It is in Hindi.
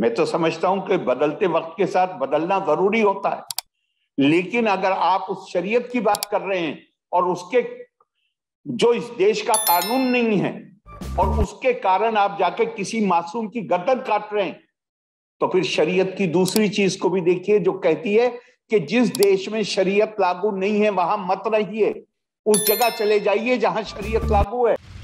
मैं तो समझता हूं कि बदलते वक्त के साथ बदलना जरूरी होता है लेकिन अगर आप उस शरीयत की बात कर रहे हैं और उसके जो इस देश का कानून नहीं है और उसके कारण आप जाके किसी मासूम की गर्दन काट रहे हैं तो फिर शरीयत की दूसरी चीज को भी देखिए जो कहती है कि जिस देश में शरीयत लागू नहीं है वहां मत रहिए उस जगह चले जाइए जहां शरीयत लागू है